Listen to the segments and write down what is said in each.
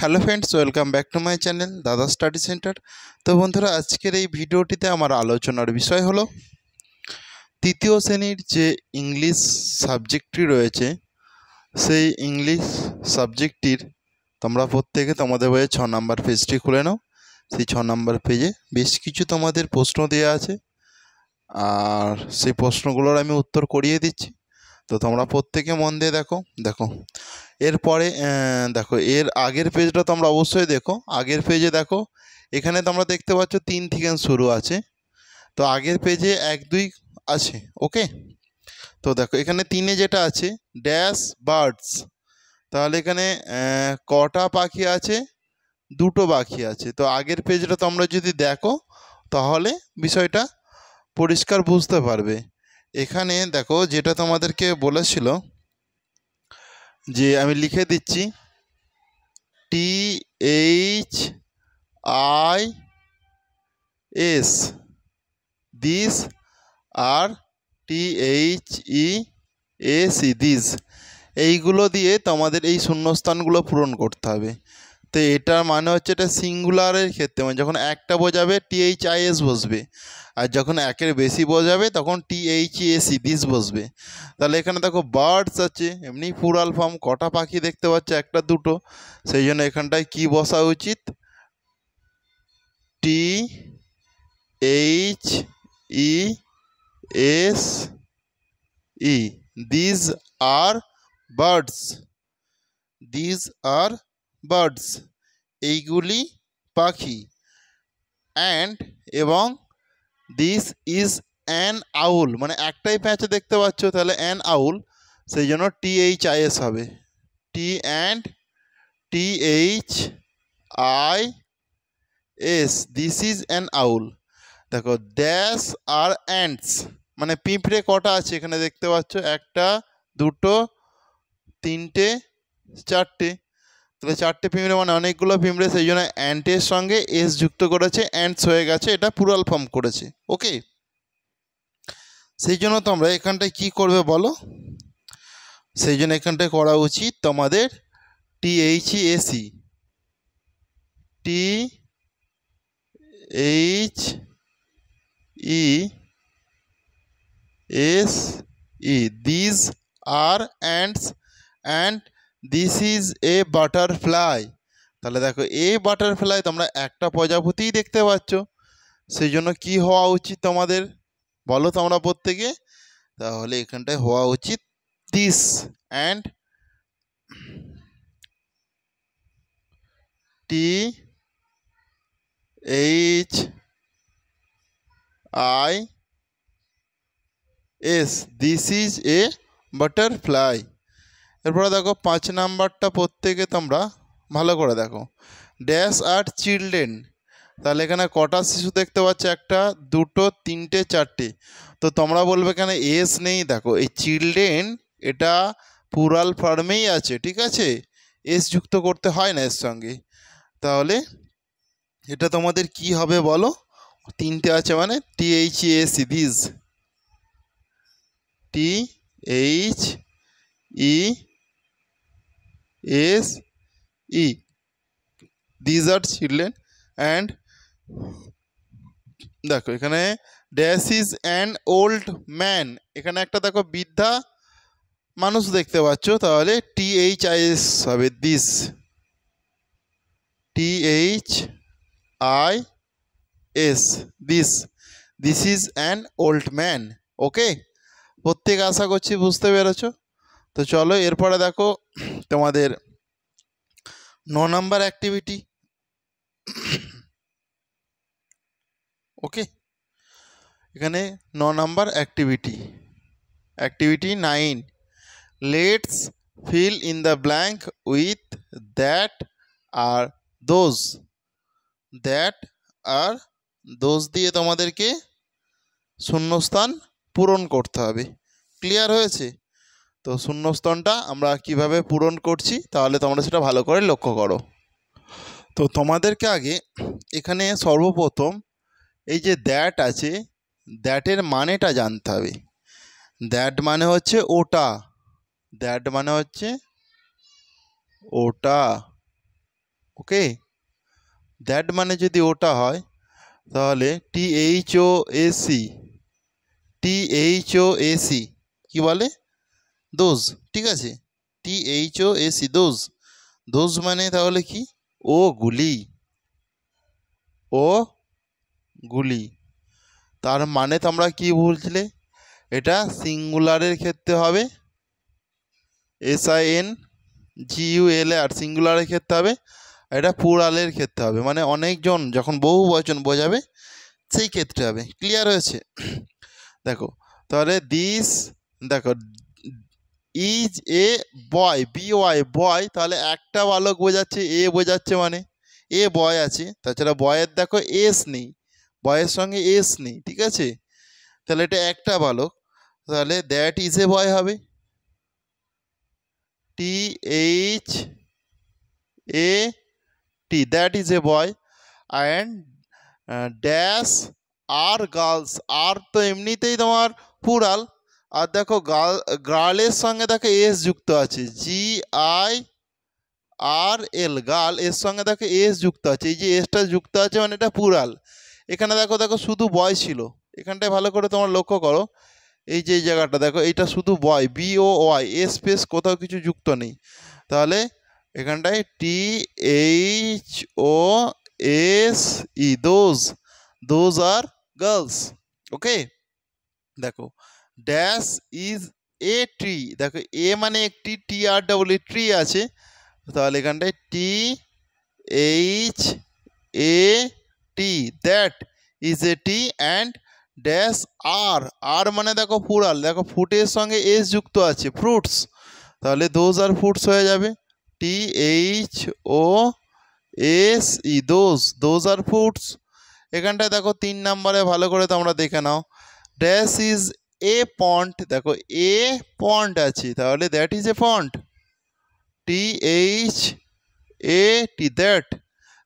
hello friends welcome back to my channel Dada study centre তো বন্ধুরা আজকের এই ভিডিওটিতে আমার আলোচনার বিষয় হলো তৃতীয় শ্রেণীর যে ইংলিশ সাবজেক্টটি রয়েছে সেই ইংলিশ সাবজেক্টটির তোমরা প্রত্যেকে তোমাদের বইয়ে ছ নম্বর পেজটি খুলে নাও সেই ছ নম্বর পেজে বেশ কিছু তোমাদের প্রশ্ন দেওয়া আছে আর সেই প্রশ্নগুলোর আমি উত্তর করিয়ে দিচ্ছি তো তোমরা প্রত্যেকে মন দিয়ে দেখো দেখো এরপরে দেখো এর আগের পেজটা তোমরা অবশ্যই দেখো আগের পেজে দেখো এখানে তোমরা দেখতে পাচ্ছ তিন থেকে শুরু আছে তো আগের পেজে এক দুই আছে ওকে তো দেখো এখানে তিনে যেটা আছে ড্যাশ বার্ডস তাহলে এখানে কটা পাখি আছে দুটো পাখি আছে তো আগের পেজটা তোমরা যদি দেখো তাহলে বিষয়টা পরিষ্কার বুঝতে পারবে এখানে দেখো যেটা তোমাদেরকে বলেছিল যে আমি লিখে দিচ্ছি T H I S this আর T H E S E these এইগুলো দিয়ে তোমাদের এই শূন্যস্থানগুলো পূরণ করতে হবে তো এটার মানে হচ্ছে এটা সিঙ্গুলারের ক্ষেত্রে মানে যখন একটা বোঝাবে টিএইচ আইএস বসবে আর যখন একের বেশি বোঝাবে তখন টিএইচ এসি দিস বসবে তাহলে এখানে দেখো বার্ডস আছে এমনি পুরাল ফর্ম কটা পাখি দেখতে পাচ্ছে একটা দুটো সেই জন্য এখানটায় কি বসা উচিত T H E S E these are birds these are birds এইগুলি পাখি অ্যান্ড এবং দিস ইজ অ্যান আউল মানে একটাই প্যাঁচে দেখতে পাচ্ছ তাহলে অ্যান আউল সেই জন্য টি এইচ আই এস হবে T and T H I S this is an owl দেখো দ্যাশ আর অ্যান্ডস মানে পিঁপড়ে কটা আছে এখানে দেখতে পাচ্ছ একটা দুটো তিনটে চারটে তাহলে চারটে পিমরে মানে অনেকগুলো পিমরে সেই জন্য অ্যান্টের সঙ্গে এস যুক্ত করেছে অ্যান্টস হয়ে গেছে এটা পুরাল ফর্ম করেছে ওকে সেই জন্য তোমরা এখানটায় কি করবে বলো সেই জন্য এখানটায় করা উচিত তোমাদের T H E S E T H E S E these are ants and this is a butterfly তাহলে দেখো এ বাটারফ্লাই তোমরা একটা প্রজাপতিই দেখতে পাচ্ছ সেই জন্য কী হওয়া উচিত তোমাদের বলো তোমরা প্রত্যেকে তাহলে এখানটায় হওয়া উচিত this and T H I S this is a butterfly এরপরে দেখো পাঁচ নাম্বারটা প্রত্যেকে তোমরা ভালো করে দেখো ড্যাশ আর চিলড্রেন তাহলে এখানে কটা শিশু দেখতে পাচ্ছ একটা দুটো তিনটে চারটে তো তোমরা বলবে এখানে এস নেই দেখো এই চিলড্রেন এটা পুরাল ফার্মেই আছে ঠিক আছে এস যুক্ত করতে হয় না এর সঙ্গে তাহলে এটা তোমাদের কি হবে বলো তিনটে আছে মানে T H S E this T H E S E These are children and দেখো এখানে dash is and old man এখানে একটা দেখো বৃদ্ধা মানুষ দেখতে পাচ্ছ তাহলে টি এইচ আই এস হবে this T H I S this this is an old man okay প্রত্যেক আশা করছি বুঝতে পেরেছো তো চলো এরপরে দেখো তোমাদের ন নাম্বার অ্যাক্টিভিটি ওকে এখানে ন number activity activity nine let's fill in the blank with that are those that are those দিয়ে তোমাদেরকে শূন্যস্থান পূরণ করতে হবে ক্লিয়ার হয়েছে তো শূন্যস্থানটা আমরা কিভাবে পূরণ করছি তাহলে তোমরা সেটা ভালো করে লক্ষ্য করো তো তোমাদেরকে আগে এখানে সর্বপ্রথম এই যে দ্যাট আছে দ্যাটের মানেটা জানতে হবে দ্যাট মানে হচ্ছে ওটা দ্যাট মানে হচ্ছে ওটা ওকে দ্যাট মানে যদি ওটা হয় তাহলে T H O S E T H O S E কী বলে দোজ ঠিক আছে T H O S E those those মানে তাহলে কি ও গুলি ও গুলি তার মানে তোমরা কি বলছিলে এটা সিঙ্গুলারের ক্ষেত্রে হবে S I N G U L A সিঙ্গুলারের ক্ষেত্রে হবে এটা পুরালের ক্ষেত্রে হবে মানে অনেকজন যখন বহু বচন বোঝাবে সেই ক্ষেত্রে হবে ক্লিয়ার হয়েছে দেখো তাহলে দিস দেখো is a boy B Y boy তাহলে একটা বালক বোঝাচ্ছে এ বোঝাচ্ছে মানে এ বয় আছে তাছাড়া বয়ের দেখো এস নেই বয়ের সঙ্গে এস নেই ঠিক আছে তাহলে এটা একটা বালক তাহলে দ্যাট ইজ এ বয় হবে T H A T that is a boy and dash are girls আর তো এমনিতেই তোমার পুরাল আর দেখো গার্ল গার্লের সঙ্গে দেখো এস যুক্ত আছে জি আই আর এল গাল এর সঙ্গে দেখো এস যুক্ত আছে এই যে এসটা যুক্ত আছে মানে এটা পুরাল এখানে দেখো দেখো শুধু বয় ছিল এখানটায় ভালো করে তোমার লক্ষ্য করো এই যে জায়গাটা দেখো এইটা শুধু বয় বি ও ওয়াই এ স্পেস কোথাও কিছু যুক্ত নেই তাহলে এখানটায় T H O S E those those are girls okay দেখো ড্যাশ ইজ এ ট্রি দেখো এ মানে একটি T R double tree e আছে তাহলে এখানটায় T H A T that is a T and dash are are মানে দেখো ফুরাল দেখো ফুটের সঙ্গে এস যুক্ত আছে ফ্রুটস তাহলে দোজ আর ফ্রুটস হয়ে যাবে T H O S E those those are fruits এখানটায় দেখো তিন নম্বরে ভালো করে তোমরা দেখে নাও ড্যাশ ইজ এ পন্ট দেখো এ পন্ট আছে তাহলে that is a pond T H A T that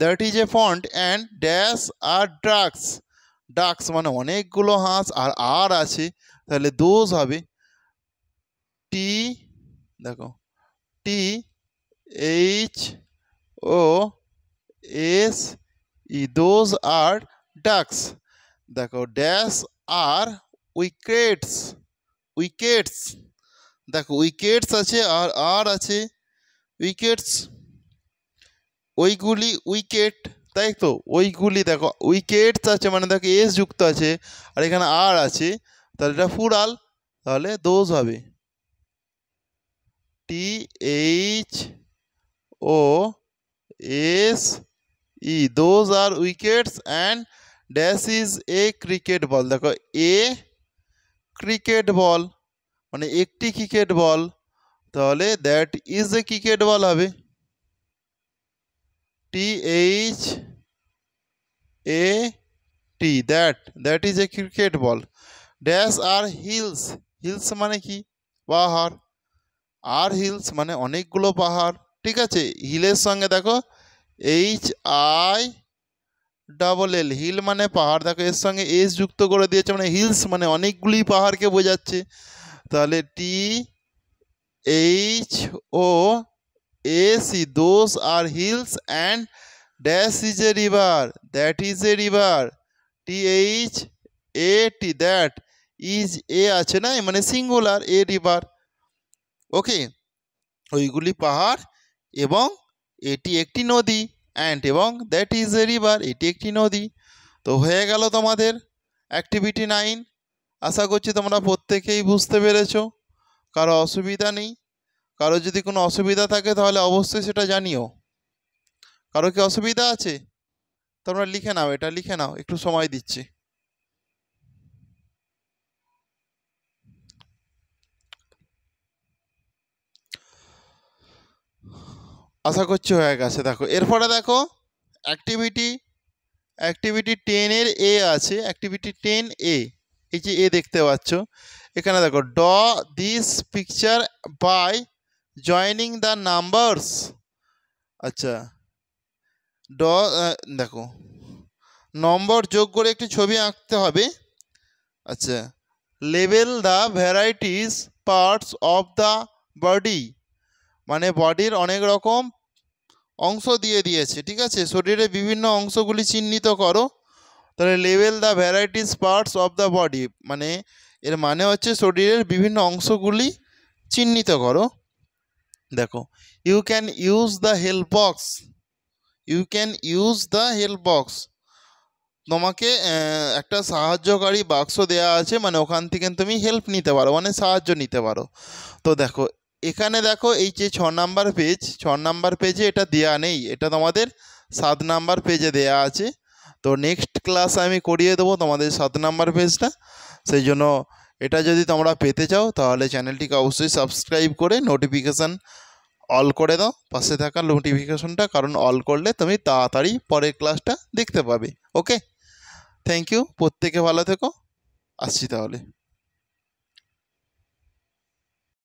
that is a pond and dash are drugs ducks মানে অনেকগুলো হাঁস আর আর আছে তাহলে দোজ হবে টি দেখো T H O S E those are ducks দেখো ড্যাশ আর উইকেটস উইকেটস দেখো wickets আছে আর আর আছে উইকেটস ওইগুলি উইকেট তাই তো ওইগুলি দেখো উইকেটস আছে মানে দেখো এস যুক্ত আছে আর এখানে আর আছে তাহলে এটা ফুরাল তাহলে দোষ হবে T H O S E those are wickets and dash is a cricket ball দেখো এ ক্রিকেট বল মানে একটি ক্রিকেট বল তাহলে that is a cricket ball হবে T H A T that that is a cricket ball dash are hills hills মানে কি পাহাড় আর hills মানে অনেকগুলো পাহাড় ঠিক আছে হিলের সঙ্গে দেখো H I double L hill মানে পাহাড় দেখো এর সঙ্গে এস যুক্ত করে দিয়েছে মানে হিলস মানে অনেকগুলি পাহাড়কে বোঝাচ্ছে তাহলে T H O S E those are hills and dash is a river that is a river T H A T that is a আছে না মানে সিঙ্গুলার এ রিভার ওকে ওইগুলি পাহাড় এবং এটি একটি নদী অ্যান্ড এবং দ্যাট ইজ এ রিভার এটি একটি নদী তো হয়ে গেল তোমাদের অ্যাক্টিভিটি নাইন আশা করছি তোমরা প্রত্যেকেই বুঝতে পেরেছ কারো অসুবিধা নেই কারো যদি কোনো অসুবিধা থাকে তাহলে অবশ্যই সেটা জানিও কারো কি অসুবিধা আছে তোমরা লিখে নাও এটা লিখে নাও একটু সময় দিচ্ছি আশা করছি হয়ে গেছে দেখো এরপরে দেখো অ্যাক্টিভিটি অ্যাক্টিভিটি টেনের এ আছে অ্যাক্টিভিটি টেন এ এই যে এ দেখতে পাচ্ছ এখানে দেখো ড this picture by joining the numbers আচ্ছা ড দেখো নম্বর যোগ করে একটি ছবি আঁকতে হবে আচ্ছা label the varieties parts of the body মানে বডির অনেক রকম অংশ দিয়ে দিয়েছে ঠিক আছে শরীরে বিভিন্ন অংশগুলি চিহ্নিত করো তাহলে লেভেল the varieties parts of the body মানে এর মানে হচ্ছে শরীরের বিভিন্ন অংশগুলি চিহ্নিত করো দেখো you can use the help box you can use the help box তোমাকে একটা সাহায্যকারী বাক্স দেয়া আছে মানে ওখান থেকে তুমি হেল্প নিতে পারো মানে সাহায্য নিতে পারো তো দেখো এখানে দেখো এই যে ছ নাম্বার পেজ ছ নাম্বার পেজে এটা দেয়া নেই এটা তোমাদের সাত নাম্বার পেজে দেয়া আছে তো নেক্সট ক্লাস আমি করিয়ে দেবো তোমাদের সাত নাম্বার পেজটা সেই জন্য এটা যদি তোমরা পেতে চাও তাহলে চ্যানেলটিকে অবশ্যই সাবস্ক্রাইব করে নোটিফিকেশান অল করে দাও পাশে থাকা নোটিফিকেশনটা কারণ অল করলে তুমি তাড়াতাড়ি পরের ক্লাসটা দেখতে পাবে ওকে থ্যাংক ইউ প্রত্যেকে ভালো থেকো আসছি তাহলে